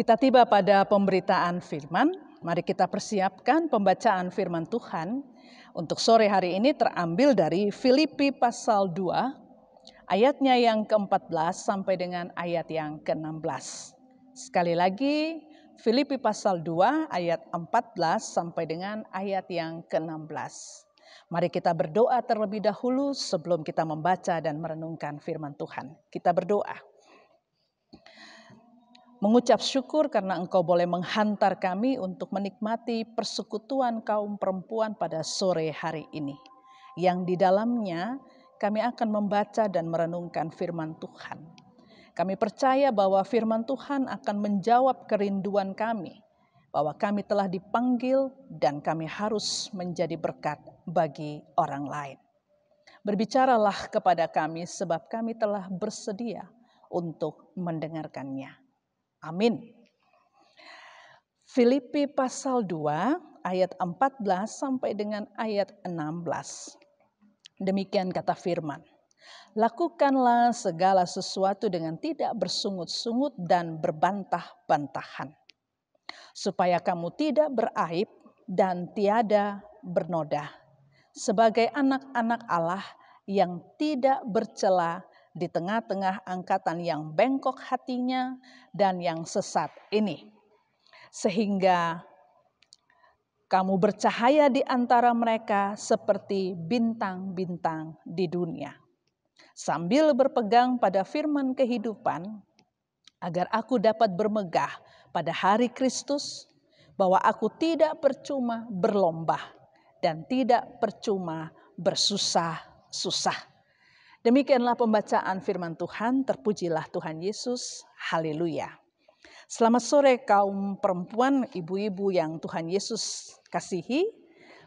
Kita tiba pada pemberitaan firman. Mari kita persiapkan pembacaan firman Tuhan untuk sore hari ini terambil dari Filipi pasal 2 ayatnya yang ke-14 sampai dengan ayat yang ke-16. Sekali lagi Filipi pasal 2 ayat 14 sampai dengan ayat yang ke-16. Mari kita berdoa terlebih dahulu sebelum kita membaca dan merenungkan firman Tuhan. Kita berdoa mengucap syukur karena engkau boleh menghantar kami untuk menikmati persekutuan kaum perempuan pada sore hari ini. Yang di dalamnya kami akan membaca dan merenungkan firman Tuhan. Kami percaya bahwa firman Tuhan akan menjawab kerinduan kami, bahwa kami telah dipanggil dan kami harus menjadi berkat bagi orang lain. Berbicaralah kepada kami sebab kami telah bersedia untuk mendengarkannya. Amin. Filipi pasal 2 ayat 14 sampai dengan ayat 16. Demikian kata firman. Lakukanlah segala sesuatu dengan tidak bersungut-sungut dan berbantah-bantahan. Supaya kamu tidak beraib dan tiada bernoda. Sebagai anak-anak Allah yang tidak bercela di tengah-tengah angkatan yang bengkok hatinya dan yang sesat ini. Sehingga kamu bercahaya di antara mereka seperti bintang-bintang di dunia. Sambil berpegang pada firman kehidupan, agar aku dapat bermegah pada hari Kristus, bahwa aku tidak percuma berlomba dan tidak percuma bersusah-susah Demikianlah pembacaan firman Tuhan, terpujilah Tuhan Yesus, haleluya. Selamat sore kaum perempuan, ibu-ibu yang Tuhan Yesus kasihi.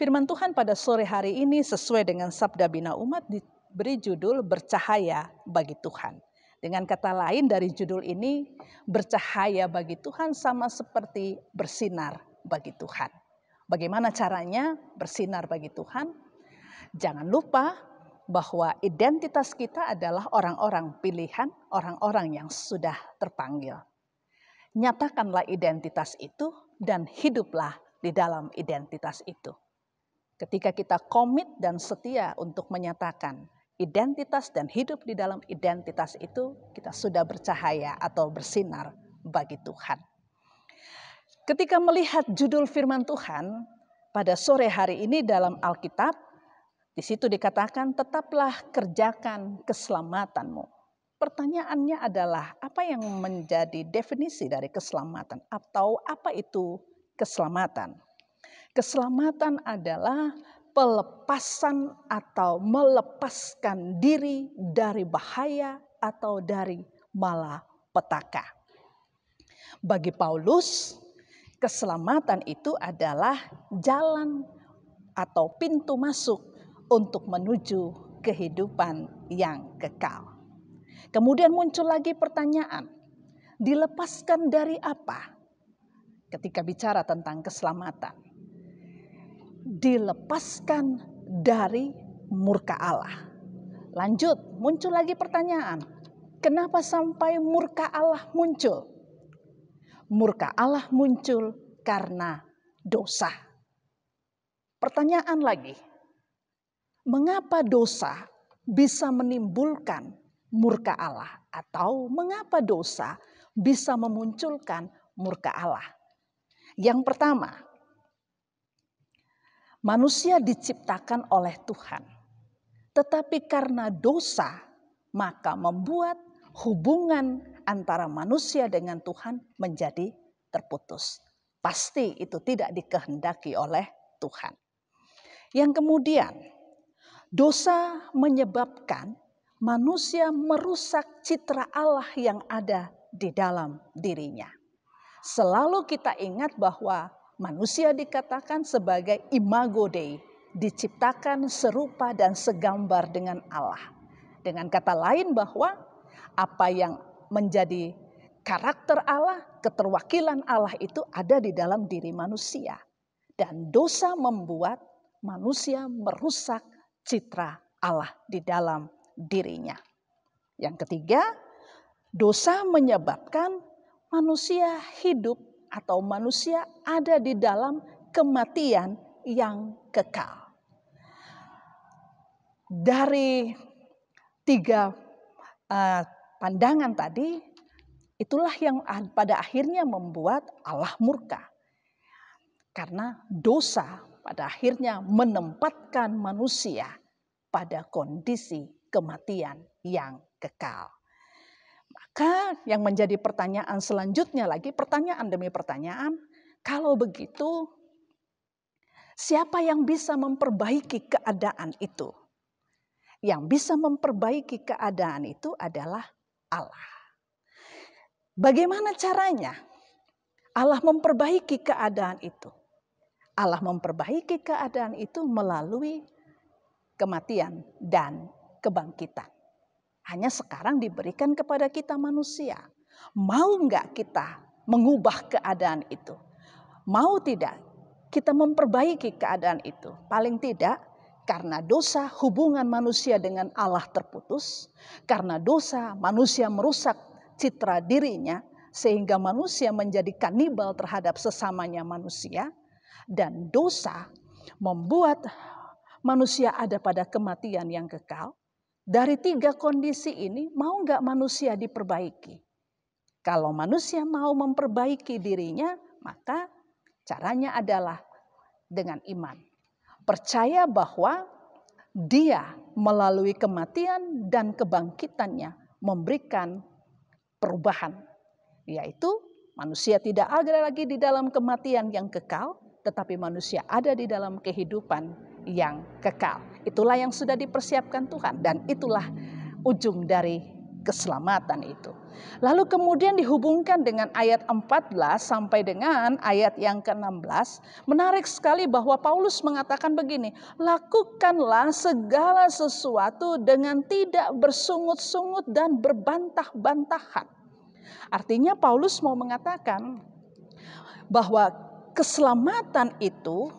Firman Tuhan pada sore hari ini sesuai dengan Sabda Bina Umat diberi judul Bercahaya bagi Tuhan. Dengan kata lain dari judul ini, bercahaya bagi Tuhan sama seperti bersinar bagi Tuhan. Bagaimana caranya bersinar bagi Tuhan? Jangan lupa bahwa identitas kita adalah orang-orang pilihan, orang-orang yang sudah terpanggil. Nyatakanlah identitas itu dan hiduplah di dalam identitas itu. Ketika kita komit dan setia untuk menyatakan identitas dan hidup di dalam identitas itu, kita sudah bercahaya atau bersinar bagi Tuhan. Ketika melihat judul firman Tuhan pada sore hari ini dalam Alkitab, di situ dikatakan tetaplah kerjakan keselamatanmu. Pertanyaannya adalah apa yang menjadi definisi dari keselamatan atau apa itu keselamatan? Keselamatan adalah pelepasan atau melepaskan diri dari bahaya atau dari malapetaka. Bagi Paulus, keselamatan itu adalah jalan atau pintu masuk untuk menuju kehidupan yang kekal. Kemudian muncul lagi pertanyaan, dilepaskan dari apa? Ketika bicara tentang keselamatan. Dilepaskan dari murka Allah. Lanjut, muncul lagi pertanyaan. Kenapa sampai murka Allah muncul? Murka Allah muncul karena dosa. Pertanyaan lagi, mengapa dosa bisa menimbulkan murka Allah atau mengapa dosa bisa memunculkan murka Allah. Yang pertama, manusia diciptakan oleh Tuhan. Tetapi karena dosa, maka membuat hubungan antara manusia dengan Tuhan menjadi terputus. Pasti itu tidak dikehendaki oleh Tuhan. Yang kemudian, Dosa menyebabkan manusia merusak citra Allah yang ada di dalam dirinya. Selalu kita ingat bahwa manusia dikatakan sebagai imago Dei, diciptakan serupa dan segambar dengan Allah. Dengan kata lain bahwa apa yang menjadi karakter Allah, keterwakilan Allah itu ada di dalam diri manusia. Dan dosa membuat manusia merusak citra Allah di dalam dirinya. Yang ketiga, dosa menyebabkan manusia hidup atau manusia ada di dalam kematian yang kekal. Dari tiga eh, pandangan tadi, itulah yang pada akhirnya membuat Allah murka. Karena dosa pada akhirnya menempatkan manusia pada kondisi kematian yang kekal. Maka yang menjadi pertanyaan selanjutnya lagi, pertanyaan demi pertanyaan, kalau begitu siapa yang bisa memperbaiki keadaan itu? Yang bisa memperbaiki keadaan itu adalah Allah. Bagaimana caranya Allah memperbaiki keadaan itu? Allah memperbaiki keadaan itu melalui kematian dan kebangkitan. Hanya sekarang diberikan kepada kita manusia. Mau nggak kita mengubah keadaan itu? Mau tidak kita memperbaiki keadaan itu? Paling tidak karena dosa hubungan manusia dengan Allah terputus, karena dosa manusia merusak citra dirinya sehingga manusia menjadi kanibal terhadap sesamanya manusia, dan dosa membuat manusia ada pada kematian yang kekal, dari tiga kondisi ini mau nggak manusia diperbaiki? Kalau manusia mau memperbaiki dirinya, maka caranya adalah dengan iman. Percaya bahwa dia melalui kematian dan kebangkitannya memberikan perubahan. Yaitu manusia tidak ada lagi di dalam kematian yang kekal, tetapi manusia ada di dalam kehidupan yang kekal. Itulah yang sudah dipersiapkan Tuhan dan itulah ujung dari keselamatan itu. Lalu kemudian dihubungkan dengan ayat 14 sampai dengan ayat yang ke-16, menarik sekali bahwa Paulus mengatakan begini, lakukanlah segala sesuatu dengan tidak bersungut-sungut dan berbantah-bantahan. Artinya Paulus mau mengatakan bahwa keselamatan itu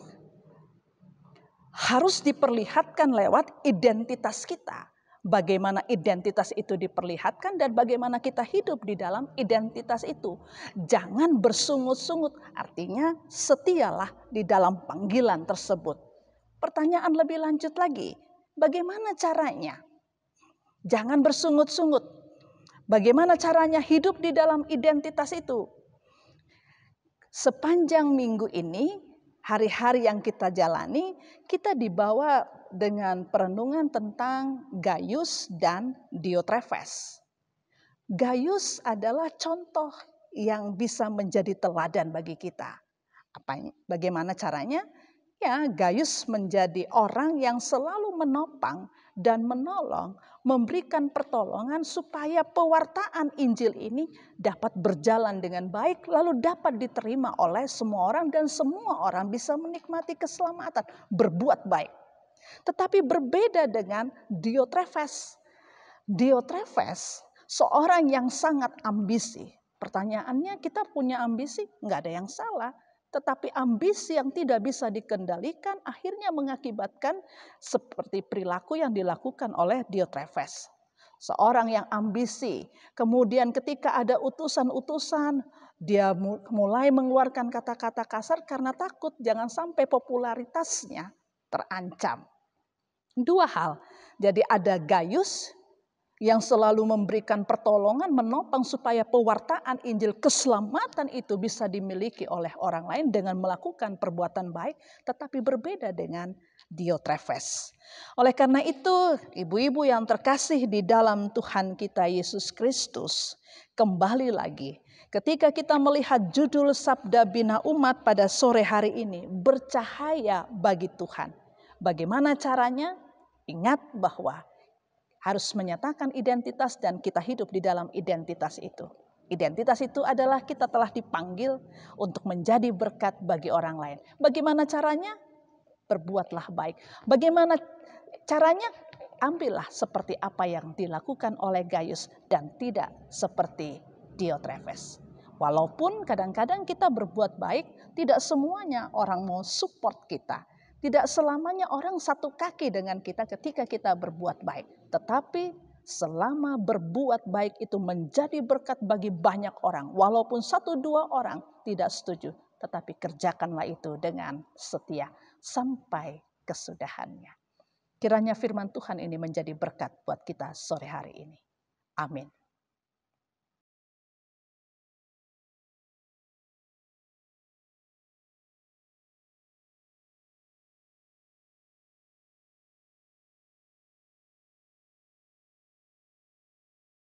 harus diperlihatkan lewat identitas kita. Bagaimana identitas itu diperlihatkan dan bagaimana kita hidup di dalam identitas itu. Jangan bersungut-sungut, artinya setialah di dalam panggilan tersebut. Pertanyaan lebih lanjut lagi, bagaimana caranya? Jangan bersungut-sungut. Bagaimana caranya hidup di dalam identitas itu? sepanjang minggu ini, hari-hari yang kita jalani, kita dibawa dengan perenungan tentang Gaius dan Diotrefes. Gaius adalah contoh yang bisa menjadi teladan bagi kita. Apa, bagaimana caranya? Ya, Gayus menjadi orang yang selalu menopang dan menolong, memberikan pertolongan supaya pewartaan Injil ini dapat berjalan dengan baik lalu dapat diterima oleh semua orang dan semua orang bisa menikmati keselamatan, berbuat baik. Tetapi berbeda dengan Diotrefes. Diotrefes seorang yang sangat ambisi. Pertanyaannya kita punya ambisi? Nggak ada yang salah tetapi ambisi yang tidak bisa dikendalikan akhirnya mengakibatkan seperti perilaku yang dilakukan oleh Diotrephes. Seorang yang ambisi, kemudian ketika ada utusan-utusan, dia mulai mengeluarkan kata-kata kasar karena takut jangan sampai popularitasnya terancam. Dua hal, jadi ada Gaius yang selalu memberikan pertolongan, menopang supaya pewartaan Injil keselamatan itu bisa dimiliki oleh orang lain dengan melakukan perbuatan baik, tetapi berbeda dengan Diotrefes. Oleh karena itu, ibu-ibu yang terkasih di dalam Tuhan kita Yesus Kristus, kembali lagi ketika kita melihat judul Sabda Bina Umat pada sore hari ini, bercahaya bagi Tuhan. Bagaimana caranya? Ingat bahwa harus menyatakan identitas dan kita hidup di dalam identitas itu. Identitas itu adalah kita telah dipanggil untuk menjadi berkat bagi orang lain. Bagaimana caranya? Berbuatlah baik. Bagaimana caranya? Ambillah seperti apa yang dilakukan oleh Gaius dan tidak seperti Diotrephes. Walaupun kadang-kadang kita berbuat baik, tidak semuanya orang mau support kita tidak selamanya orang satu kaki dengan kita ketika kita berbuat baik, tetapi selama berbuat baik itu menjadi berkat bagi banyak orang, walaupun satu dua orang tidak setuju, tetapi kerjakanlah itu dengan setia sampai kesudahannya. Kiranya firman Tuhan ini menjadi berkat buat kita sore hari ini. Amin.